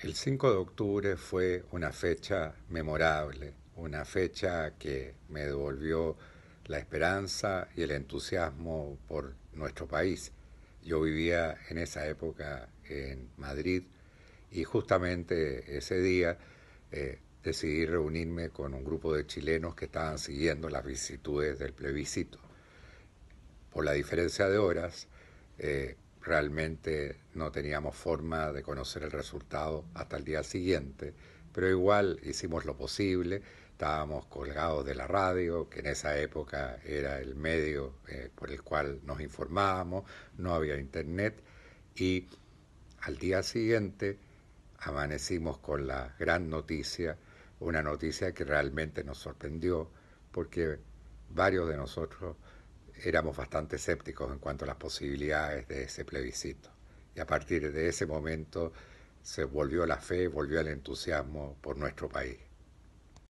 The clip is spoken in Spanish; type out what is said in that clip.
El 5 de octubre fue una fecha memorable, una fecha que me devolvió la esperanza y el entusiasmo por nuestro país. Yo vivía en esa época en Madrid y justamente ese día eh, decidí reunirme con un grupo de chilenos que estaban siguiendo las vicitudes del plebiscito. Por la diferencia de horas, eh, realmente no teníamos forma de conocer el resultado hasta el día siguiente, pero igual hicimos lo posible, estábamos colgados de la radio, que en esa época era el medio eh, por el cual nos informábamos, no había internet, y al día siguiente amanecimos con la gran noticia, una noticia que realmente nos sorprendió, porque varios de nosotros éramos bastante escépticos en cuanto a las posibilidades de ese plebiscito. Y a partir de ese momento se volvió la fe, volvió el entusiasmo por nuestro país.